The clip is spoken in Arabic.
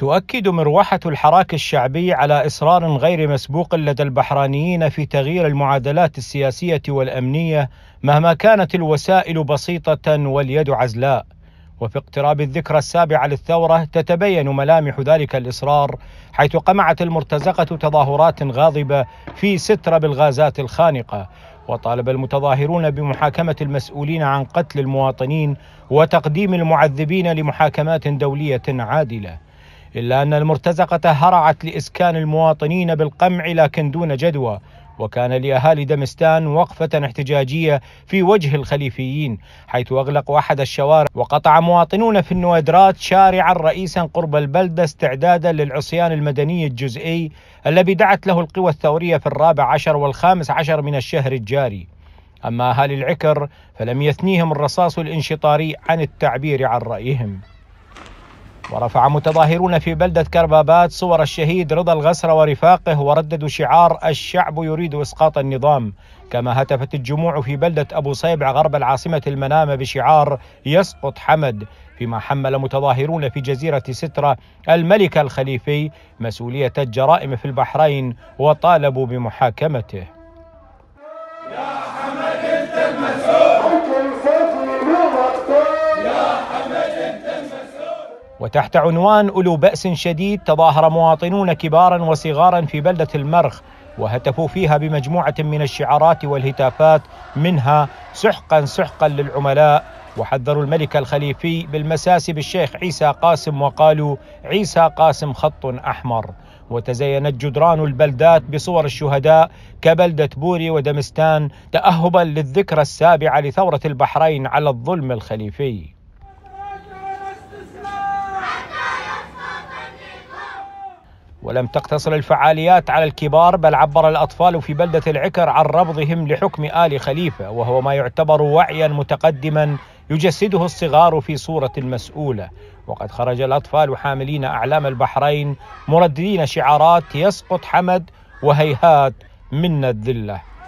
تؤكد مروحة الحراك الشعبي على إصرار غير مسبوق لدى البحرانيين في تغيير المعادلات السياسية والأمنية مهما كانت الوسائل بسيطة واليد عزلاء وفي اقتراب الذكرى السابعة للثورة تتبين ملامح ذلك الإصرار حيث قمعت المرتزقة تظاهرات غاضبة في ستر بالغازات الخانقة وطالب المتظاهرون بمحاكمة المسؤولين عن قتل المواطنين وتقديم المعذبين لمحاكمات دولية عادلة إلا أن المرتزقة هرعت لإسكان المواطنين بالقمع لكن دون جدوى وكان لأهالي دمستان وقفة احتجاجية في وجه الخليفيين حيث أغلقوا أحد الشوارع وقطع مواطنون في النوادرات شارعا رئيسا قرب البلدة استعدادا للعصيان المدني الجزئي الذي دعت له القوى الثورية في الرابع عشر والخامس عشر من الشهر الجاري أما أهالي العكر فلم يثنيهم الرصاص الانشطاري عن التعبير عن رأيهم ورفع متظاهرون في بلدة كربابات صور الشهيد رضا الغسر ورفاقه ورددوا شعار الشعب يريد إسقاط النظام كما هتفت الجموع في بلدة أبو صيبع غرب العاصمة المنامة بشعار يسقط حمد فيما حمل متظاهرون في جزيرة سترة الملك الخليفي مسؤولية الجرائم في البحرين وطالبوا بمحاكمته وتحت عنوان أولو بأس شديد تظاهر مواطنون كبارا وصغارا في بلدة المرخ وهتفوا فيها بمجموعة من الشعارات والهتافات منها سحقا سحقا للعملاء وحذروا الملك الخليفي بالمساس بالشيخ عيسى قاسم وقالوا عيسى قاسم خط أحمر وتزينت جدران البلدات بصور الشهداء كبلدة بوري ودمستان تأهبا للذكرى السابعة لثورة البحرين على الظلم الخليفي ولم تقتصر الفعاليات على الكبار بل عبر الأطفال في بلدة العكر عن رفضهم لحكم آل خليفة وهو ما يعتبر وعيا متقدما يجسده الصغار في صورة مسؤولة وقد خرج الأطفال حاملين أعلام البحرين مرددين شعارات يسقط حمد وهيهات منا الذلة